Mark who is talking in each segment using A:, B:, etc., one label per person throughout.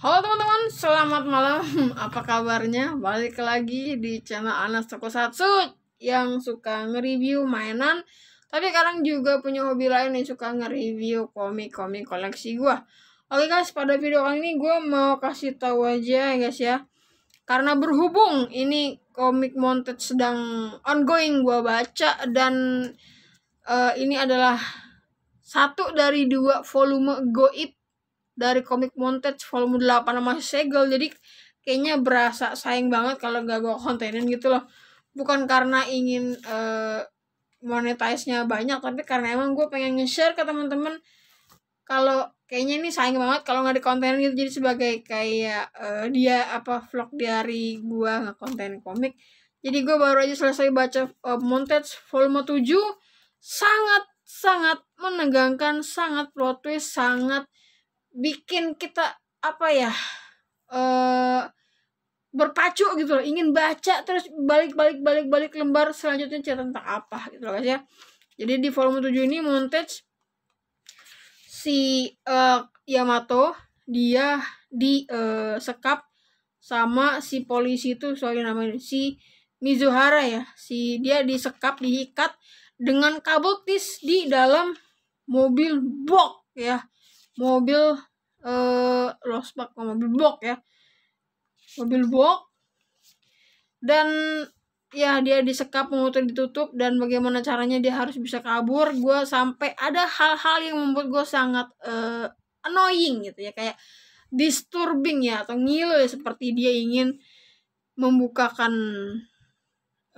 A: Halo teman-teman, selamat malam. Apa kabarnya? Balik lagi di channel Anas Toko Satu yang suka nge-review mainan. Tapi sekarang juga punya hobi lain yang suka nge-review komik-komik koleksi gue. Oke guys, pada video kali ini gue mau kasih tahu aja ya guys ya. Karena berhubung ini komik montage sedang ongoing gue baca dan uh, ini adalah satu dari dua volume goib dari komik Montage volume 8 sama Segel jadi kayaknya berasa sayang banget kalau gak gue kontenin gitu loh bukan karena ingin uh, monetize-nya banyak tapi karena emang gue pengen nge-share ke teman-teman kalau kayaknya ini sayang banget kalau nggak dikonten gitu jadi sebagai kayak uh, dia apa vlog dari gue nggak konten komik jadi gue baru aja selesai baca uh, montage volume 7 sangat sangat menegangkan sangat plot twist sangat bikin kita apa ya uh, berpacu gitu loh ingin baca terus balik balik balik balik lembar selanjutnya cerita tentang apa gitu loh guys ya jadi di volume 7 ini Montage si uh, Yamato dia di uh, sekap sama si polisi itu soalnya namanya si Mizuhara ya si dia di sekap diikat dengan kabel tis di dalam mobil box ya mobil eh rosbak oh, mobil box ya mobil box dan ya dia disekap motor ditutup dan bagaimana caranya dia harus bisa kabur gue sampai ada hal-hal yang membuat gue sangat uh, annoying gitu ya kayak disturbing ya atau ngilu ya seperti dia ingin membukakan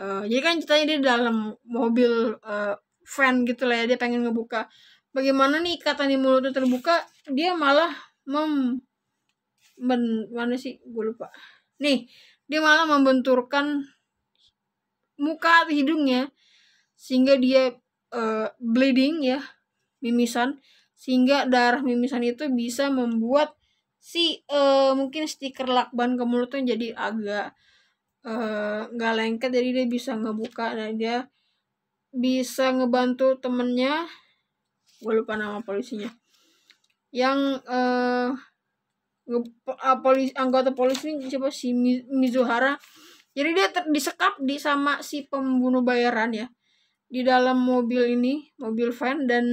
A: uh, jadi kan ceritanya dia dalam mobil uh, van gitu lah ya dia pengen ngebuka bagaimana nih ikatan di mulut itu terbuka dia malah mem ben, mana sih gue lupa nih dia malah membenturkan muka atau hidungnya sehingga dia uh, bleeding ya mimisan sehingga darah mimisan itu bisa membuat si uh, mungkin stiker lakban ke mulutnya jadi agak eh, nggak uh, lengket jadi dia bisa ngebuka dan dia bisa ngebantu temennya gue lupa nama polisinya yang uh, polis anggota polisi ini siapa si Mizuhara jadi dia disekap di sama si pembunuh bayaran ya di dalam mobil ini mobil van dan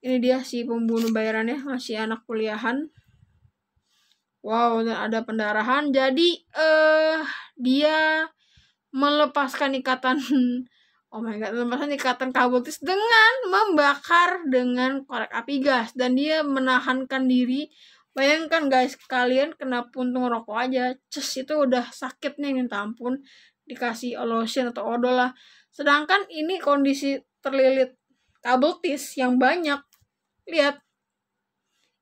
A: ini dia si pembunuh bayarannya masih anak kuliahan wow dan ada pendarahan jadi eh uh, dia melepaskan ikatan Oh my god, pelepasan ikatan kabel tis dengan membakar dengan korek api gas dan dia menahankan diri. Bayangkan guys, kalian kena puntung rokok aja, ces itu udah sakit nih minta ampun dikasih lotion atau odol lah. Sedangkan ini kondisi terlilit kabel tis yang banyak. Lihat.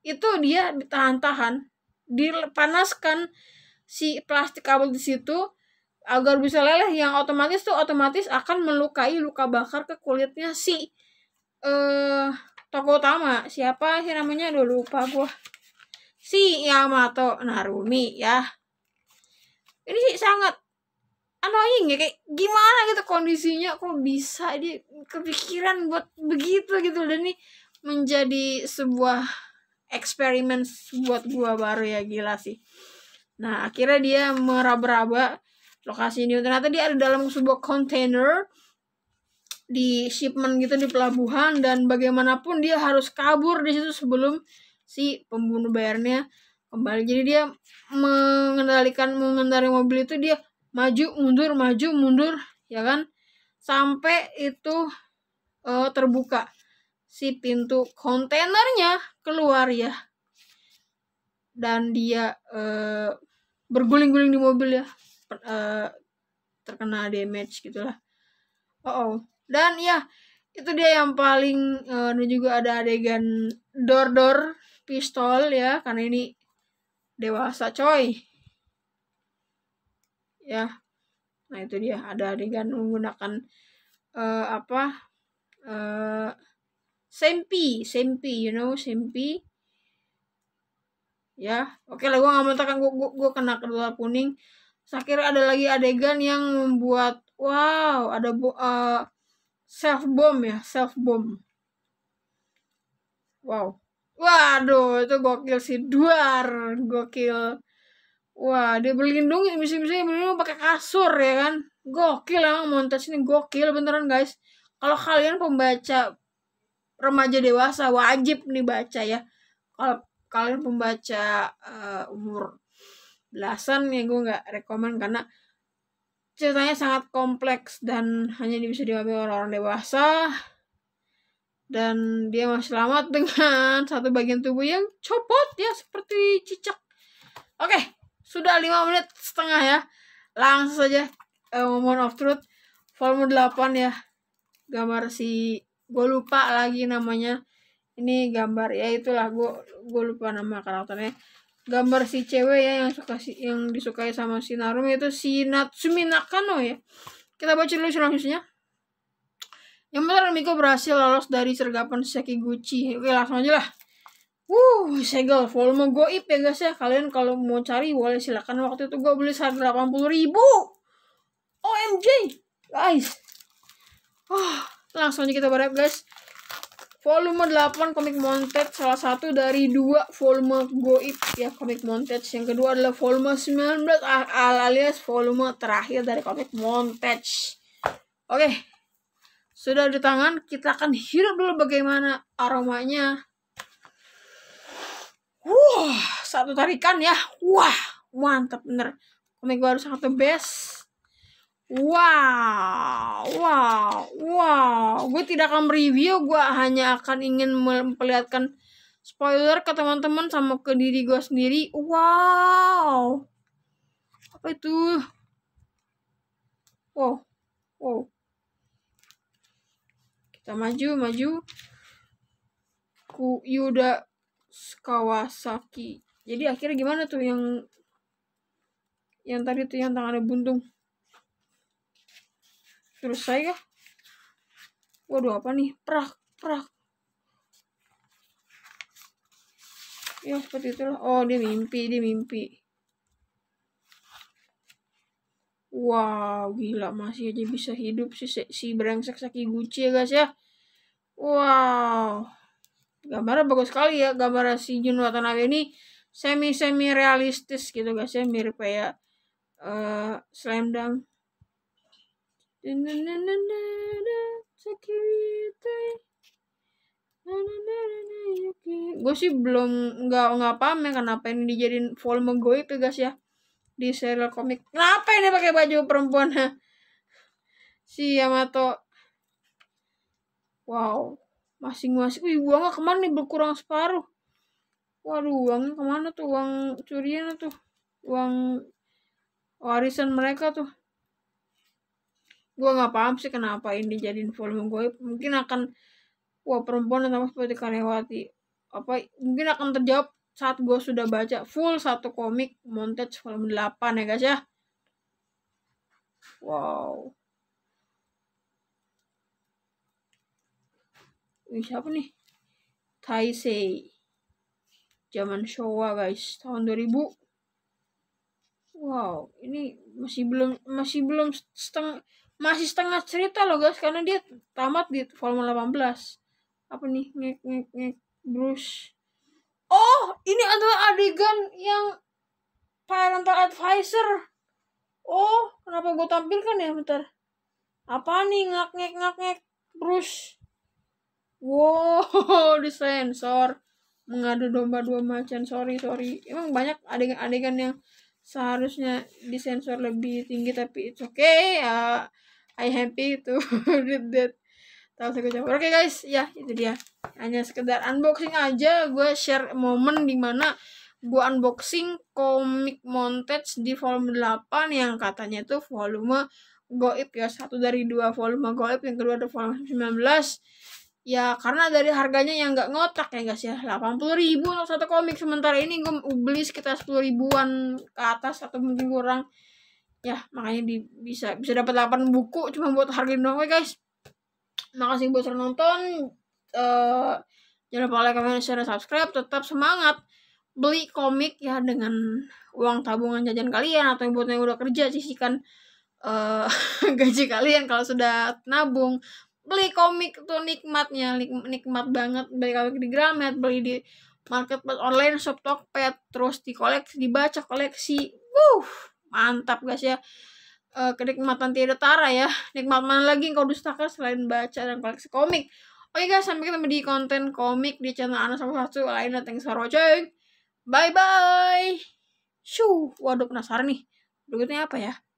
A: Itu dia ditahan-tahan, dipanaskan si plastik kabel di situ agar bisa leleh yang otomatis tuh otomatis akan melukai luka bakar ke kulitnya si eh tokoh utama siapa sih namanya udah lupa gua si Yamato Narumi ya ini sih sangat annoying ya kayak gimana gitu kondisinya kok bisa dia kepikiran buat begitu gitu dan ini menjadi sebuah eksperimen buat gua baru ya gila sih nah akhirnya dia meraba-raba lokasi ini ternyata dia ada dalam sebuah kontainer di shipment gitu di pelabuhan dan bagaimanapun dia harus kabur di situ sebelum si pembunuh bayarnya kembali jadi dia mengendalikan mengendarai mobil itu dia maju mundur maju mundur ya kan sampai itu uh, terbuka si pintu kontainernya keluar ya dan dia uh, berguling-guling di mobil ya uh, terkena damage gitulah oh, oh dan ya itu dia yang paling uh, dan juga ada adegan door door pistol ya karena ini dewasa coy ya nah itu dia ada adegan menggunakan uh, apa uh, sempi sempi you know sempi ya oke okay lah gue nggak mau gue gue kena kedua kuning kira ada lagi adegan yang membuat wow, ada bo uh, self bomb ya, self bomb. Wow. Waduh, itu gokil sih duar, gokil. Wah, dia berlindung, misi-misi berlindung pakai kasur ya kan. Gokil emang montage ini gokil beneran guys. Kalau kalian pembaca remaja dewasa wajib nih baca ya. Kalau kalian pembaca uh, umur belasan ya gue nggak rekomend karena ceritanya sangat kompleks dan hanya bisa diambil orang-orang dewasa dan dia masih selamat dengan satu bagian tubuh yang copot ya seperti cicak oke sudah lima menit setengah ya langsung saja uh, eh, moment of truth volume 8 ya gambar si gue lupa lagi namanya ini gambar ya itulah gue gue lupa nama karakternya gambar si cewek ya yang suka si, yang disukai sama si Narumi itu si Natsumi Nakano ya. Kita baca dulu selanjutnya. Yang benar Miko berhasil lolos dari sergapan Sekiguchi. Oke, langsung aja lah. Wuh, segel volume goip ya guys ya. Kalian kalau mau cari boleh silakan. Waktu itu gue beli seharga 80 ribu. OMG, guys. Oh, langsung aja kita berat guys volume 8 komik Montage salah satu dari dua volume Goib ya komik Montage yang kedua adalah volume 19 al alias volume terakhir dari komik Montage oke sudah di tangan kita akan hirup dulu bagaimana aromanya wah satu tarikan ya wah mantap bener komik baru sangat the best Wow, wow, wow. Gue tidak akan review, gue hanya akan ingin memperlihatkan spoiler ke teman-teman sama ke diri gue sendiri. Wow. Apa itu? Wow, wow. Kita maju, maju. Ku Yuda Kawasaki. Jadi akhirnya gimana tuh yang yang tadi tuh yang tangannya buntung? terus saya, ya. waduh apa nih prak prak ya seperti itulah oh dia mimpi dia mimpi wow gila masih aja bisa hidup si si brengsek saki guci ya guys ya wow gambarnya bagus sekali ya gambar si Jun Watanabe ini semi semi realistis gitu guys ya mirip kayak uh, slam dunk Gue sih belum nggak nggak paham ya kenapa ini dijadiin volume gue itu guys ya di serial komik. Kenapa ini pakai baju perempuan? si Yamato. Wow, masing-masing. Wih, uangnya kemana nih berkurang separuh. Waduh, uangnya kemana tuh? Uang curian tuh. Uang warisan mereka tuh gue nggak paham sih kenapa ini jadiin volume gue mungkin akan wah perempuan sama seperti Karyawati apa mungkin akan terjawab saat gue sudah baca full satu komik montage volume 8 ya guys ya wow ini siapa nih Taisei zaman Showa guys tahun 2000 wow ini masih belum masih belum setengah masih setengah cerita loh guys karena dia tamat di volume 18 apa nih ngek ngek ngek Bruce oh ini adalah adegan yang parental advisor oh kenapa gue tampilkan ya bentar apa nih ngak ngek ngak ngek Bruce wow disensor mengadu domba dua macan sorry sorry emang banyak adegan-adegan yang seharusnya disensor lebih tinggi tapi it's okay uh, I happy to read that tahu saya oke okay, guys ya itu dia hanya sekedar unboxing aja gue share momen dimana gue unboxing komik montage di volume 8 yang katanya itu volume goib ya satu dari dua volume goib yang kedua ada volume 19 ya karena dari harganya yang nggak ngotak ya guys ya 80 ribu untuk satu komik sementara ini gue beli sekitar 10 ribuan ke atas atau mungkin kurang ya makanya di, bisa bisa dapat 8 buku cuma buat harga doang ya guys makasih buat sudah nonton uh, jangan lupa like comment share dan subscribe tetap semangat beli komik ya dengan uang tabungan jajan kalian atau yang buat yang udah kerja sisihkan uh, gaji kalian kalau sudah nabung beli komik tuh nikmatnya nikmat banget beli komik di Gramet beli di marketplace online shop Tokped terus di koleksi dibaca koleksi wuh mantap guys ya e, kenikmatan tiada tara ya nikmat mana lagi yang kau dustakan selain baca dan koleksi komik oke oh iya, guys sampai ketemu di konten komik di channel Anas sama satu lainnya thanks for watching bye bye shuh waduh penasaran nih berikutnya apa ya